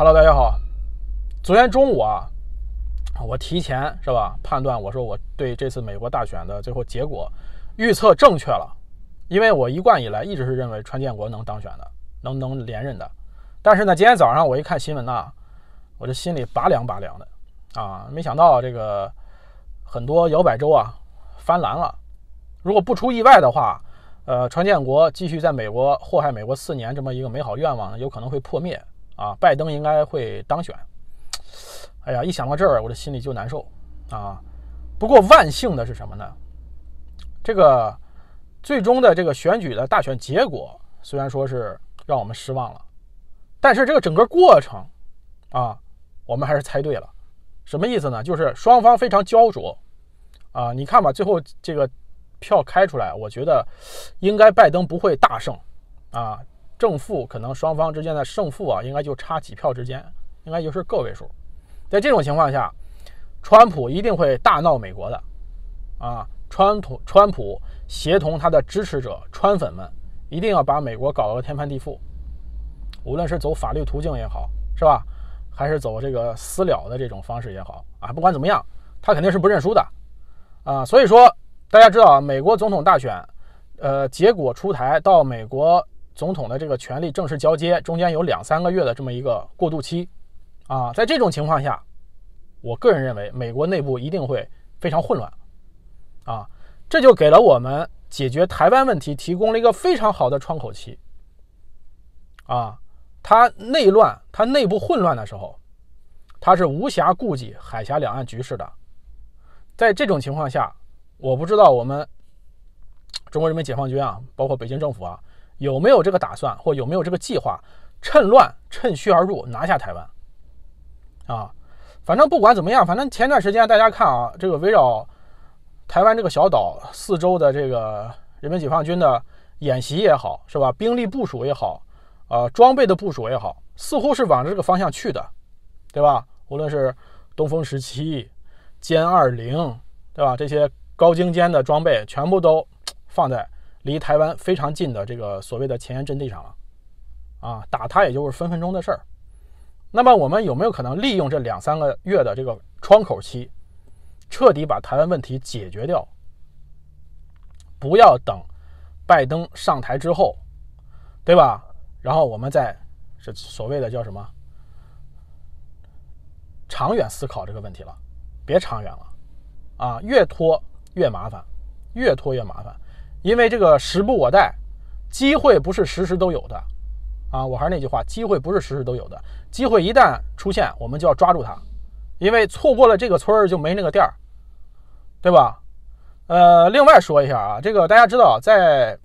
Hello，大家好。昨天中午啊，我提前是吧判断，我说我对这次美国大选的最后结果预测正确了，因为我一贯以来一直是认为川建国能当选的，能能连任的。但是呢，今天早上我一看新闻呐，我这心里拔凉拔凉的啊，没想到这个很多摇摆州啊翻蓝了。如果不出意外的话，呃，川建国继续在美国祸害美国四年这么一个美好愿望呢，有可能会破灭。啊，拜登应该会当选。哎呀，一想到这儿，我的心里就难受。啊，不过万幸的是什么呢？这个最终的这个选举的大选结果，虽然说是让我们失望了，但是这个整个过程啊，我们还是猜对了。什么意思呢？就是双方非常焦灼。啊，你看吧，最后这个票开出来，我觉得应该拜登不会大胜。啊。正负可能双方之间的胜负啊，应该就差几票之间，应该就是个位数。在这种情况下，川普一定会大闹美国的，啊，川普川普协同他的支持者川粉们，一定要把美国搞个天翻地覆。无论是走法律途径也好，是吧？还是走这个私了的这种方式也好，啊，不管怎么样，他肯定是不认输的，啊。所以说，大家知道啊，美国总统大选，呃，结果出台到美国。总统的这个权力正式交接中间有两三个月的这么一个过渡期，啊，在这种情况下，我个人认为美国内部一定会非常混乱，啊，这就给了我们解决台湾问题提供了一个非常好的窗口期，啊，他内乱，他内部混乱的时候，他是无暇顾及海峡两岸局势的，在这种情况下，我不知道我们中国人民解放军啊，包括北京政府啊。有没有这个打算，或有没有这个计划，趁乱趁虚而入拿下台湾？啊，反正不管怎么样，反正前段时间大家看啊，这个围绕台湾这个小岛四周的这个人民解放军的演习也好，是吧？兵力部署也好，呃，装备的部署也好，似乎是往这个方向去的，对吧？无论是东风十七、歼二零，对吧？这些高精尖的装备全部都放在。离台湾非常近的这个所谓的前沿阵地上了，啊，打他也就是分分钟的事儿。那么，我们有没有可能利用这两三个月的这个窗口期，彻底把台湾问题解决掉？不要等拜登上台之后，对吧？然后我们再这所谓的叫什么长远思考这个问题了，别长远了啊！越拖越麻烦，越拖越麻烦。因为这个时不我待，机会不是时时都有的，啊，我还是那句话，机会不是时时都有的。机会一旦出现，我们就要抓住它，因为错过了这个村儿就没那个店儿，对吧？呃，另外说一下啊，这个大家知道，在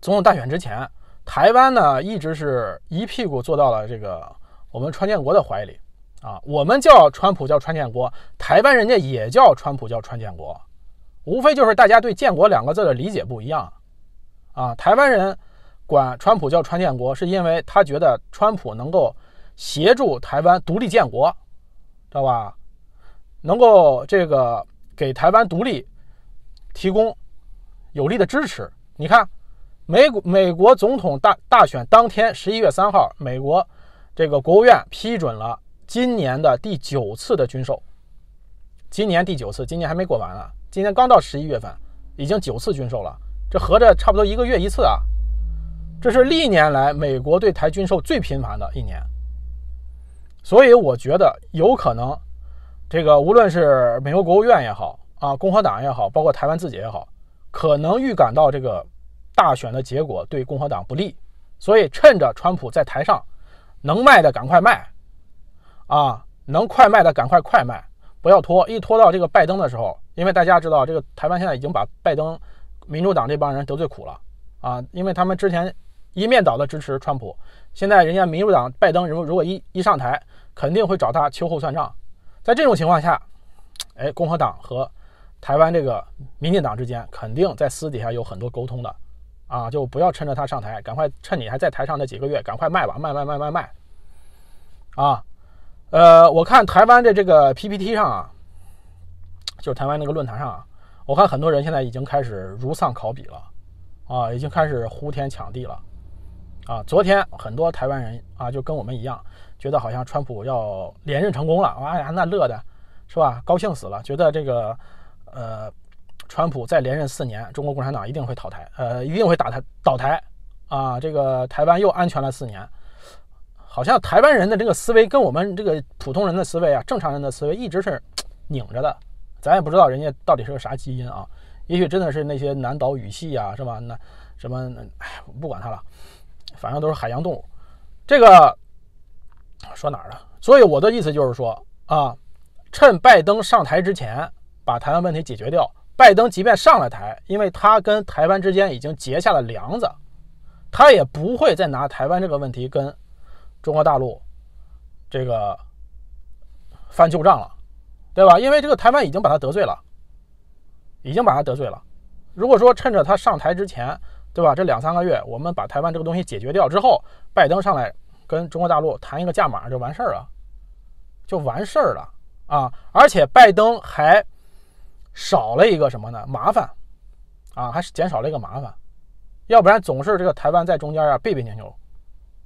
总统大选之前，台湾呢一直是一屁股坐到了这个我们川建国的怀里啊，我们叫川普叫川建国，台湾人家也叫川普叫川建国。无非就是大家对“建国”两个字的理解不一样啊！台湾人管川普叫“川建国”，是因为他觉得川普能够协助台湾独立建国，知道吧？能够这个给台湾独立提供有力的支持。你看，美国美国总统大大选当天，十一月三号，美国这个国务院批准了今年的第九次的军售。今年第九次，今年还没过完啊！今天刚到十一月份，已经九次军售了，这合着差不多一个月一次啊！这是历年来美国对台军售最频繁的一年，所以我觉得有可能，这个无论是美国国务院也好啊，共和党也好，包括台湾自己也好，可能预感到这个大选的结果对共和党不利，所以趁着川普在台上能卖的赶快卖，啊，能快卖的赶快快卖，不要拖，一拖到这个拜登的时候。因为大家知道，这个台湾现在已经把拜登、民主党这帮人得罪苦了啊！因为他们之前一面倒的支持川普，现在人家民主党拜登如如果一一上台，肯定会找他秋后算账。在这种情况下，哎，共和党和台湾这个民进党之间肯定在私底下有很多沟通的啊！就不要趁着他上台，赶快趁你还在台上那几个月，赶快卖吧，卖卖卖卖卖！啊，呃，我看台湾的这个 PPT 上啊。就是台湾那个论坛上啊，我看很多人现在已经开始如丧考妣了，啊，已经开始呼天抢地了，啊，昨天很多台湾人啊就跟我们一样，觉得好像川普要连任成功了，哎呀，那乐的是吧？高兴死了，觉得这个呃，川普再连任四年，中国共产党一定会倒台，呃，一定会打台倒台，啊，这个台湾又安全了四年，好像台湾人的这个思维跟我们这个普通人的思维啊，正常人的思维一直是拧着的。咱也不知道人家到底是个啥基因啊，也许真的是那些南岛语系呀，是吧？那什么，哎，不管他了，反正都是海洋动物。这个说哪儿了？所以我的意思就是说啊，趁拜登上台之前把台湾问题解决掉。拜登即便上了台，因为他跟台湾之间已经结下了梁子，他也不会再拿台湾这个问题跟中国大陆这个翻旧账了。对吧？因为这个台湾已经把他得罪了，已经把他得罪了。如果说趁着他上台之前，对吧？这两三个月，我们把台湾这个东西解决掉之后，拜登上来跟中国大陆谈一个价码就完事儿了，就完事儿了啊！而且拜登还少了一个什么呢？麻烦啊，还是减少了一个麻烦。要不然总是这个台湾在中间啊，别别扭扭，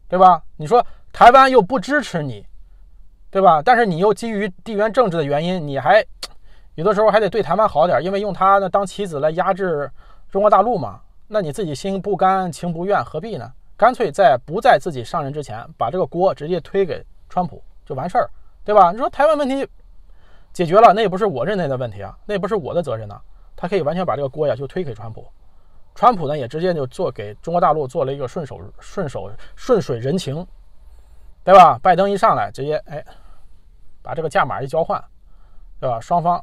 对吧？你说台湾又不支持你。对吧？但是你又基于地缘政治的原因，你还有的时候还得对台湾好点，因为用它呢当棋子来压制中国大陆嘛。那你自己心不甘情不愿，何必呢？干脆在不在自己上任之前，把这个锅直接推给川普就完事儿，对吧？你说台湾问题解决了，那也不是我认内的问题啊，那也不是我的责任呢。他可以完全把这个锅呀就推给川普，川普呢也直接就做给中国大陆做了一个顺手顺手顺水人情，对吧？拜登一上来直接哎。把这个价码一交换，对吧？双方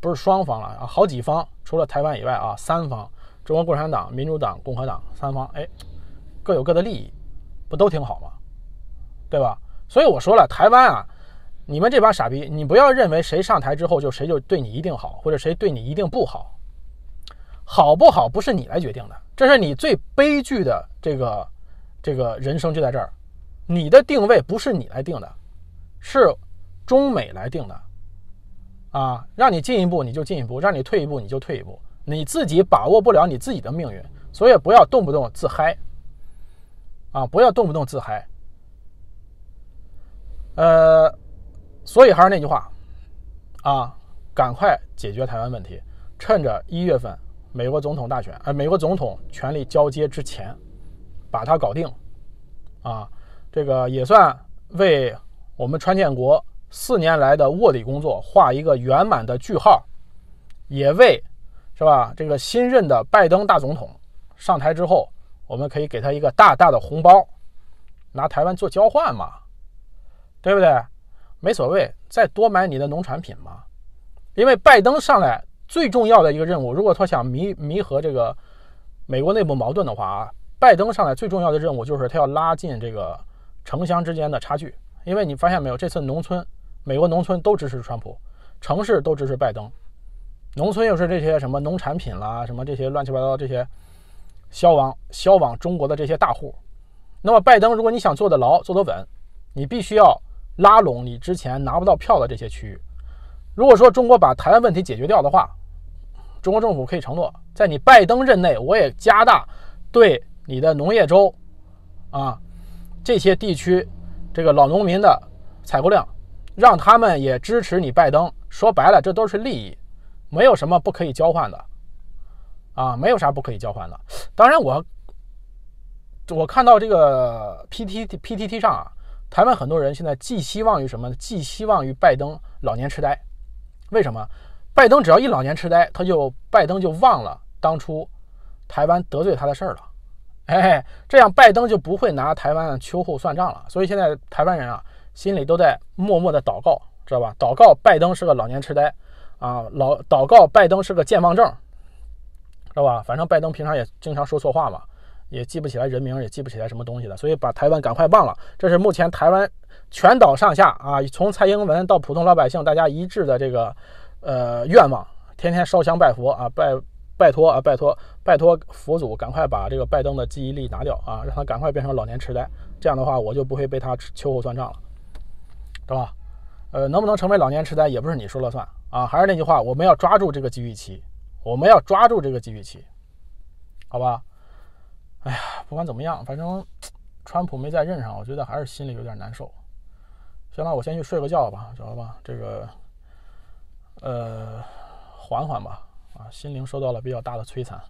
不是双方了啊，好几方，除了台湾以外啊，三方：中国共产党、民主党、共和党三方。哎，各有各的利益，不都挺好吗？对吧？所以我说了，台湾啊，你们这帮傻逼，你不要认为谁上台之后就谁就对你一定好，或者谁对你一定不好，好不好不是你来决定的，这是你最悲剧的这个这个人生就在这儿，你的定位不是你来定的，是。中美来定的，啊，让你进一步你就进一步，让你退一步你就退一步，你自己把握不了你自己的命运，所以不要动不动自嗨，啊，不要动不动自嗨。呃，所以还是那句话，啊，赶快解决台湾问题，趁着一月份美国总统大选，呃，美国总统权力交接之前把它搞定，啊，这个也算为我们川建国。四年来的卧底工作画一个圆满的句号，也为是吧？这个新任的拜登大总统上台之后，我们可以给他一个大大的红包，拿台湾做交换嘛，对不对？没所谓，再多买你的农产品嘛。因为拜登上来最重要的一个任务，如果他想弥弥合这个美国内部矛盾的话啊，拜登上来最重要的任务就是他要拉近这个城乡之间的差距。因为你发现没有，这次农村。美国农村都支持川普，城市都支持拜登。农村又是这些什么农产品啦，什么这些乱七八糟这些销往销往中国的这些大户。那么拜登，如果你想坐得牢、坐得稳，你必须要拉拢你之前拿不到票的这些区域。如果说中国把台湾问题解决掉的话，中国政府可以承诺，在你拜登任内，我也加大对你的农业州啊这些地区这个老农民的采购量。让他们也支持你，拜登说白了，这都是利益，没有什么不可以交换的，啊，没有啥不可以交换的。当然，我我看到这个 PTTPTT 上啊，台湾很多人现在寄希望于什么？寄希望于拜登老年痴呆。为什么？拜登只要一老年痴呆，他就拜登就忘了当初台湾得罪他的事儿了。哎，这样拜登就不会拿台湾秋后算账了。所以现在台湾人啊。心里都在默默的祷告，知道吧？祷告拜登是个老年痴呆，啊，老祷告拜登是个健忘症，知道吧？反正拜登平常也经常说错话嘛，也记不起来人名，也记不起来什么东西的，所以把台湾赶快忘了。这是目前台湾全岛上下啊，从蔡英文到普通老百姓，大家一致的这个呃愿望，天天烧香拜佛啊，拜拜托啊，拜托拜托佛祖，赶快把这个拜登的记忆力拿掉啊，让他赶快变成老年痴呆，这样的话我就不会被他秋后算账了。是吧？呃，能不能成为老年痴呆也不是你说了算啊！还是那句话，我们要抓住这个机遇期，我们要抓住这个机遇期，好吧？哎呀，不管怎么样，反正 川普没在任上，我觉得还是心里有点难受。行了，我先去睡个觉吧，知道吧？这个，呃，缓缓吧。啊，心灵受到了比较大的摧残。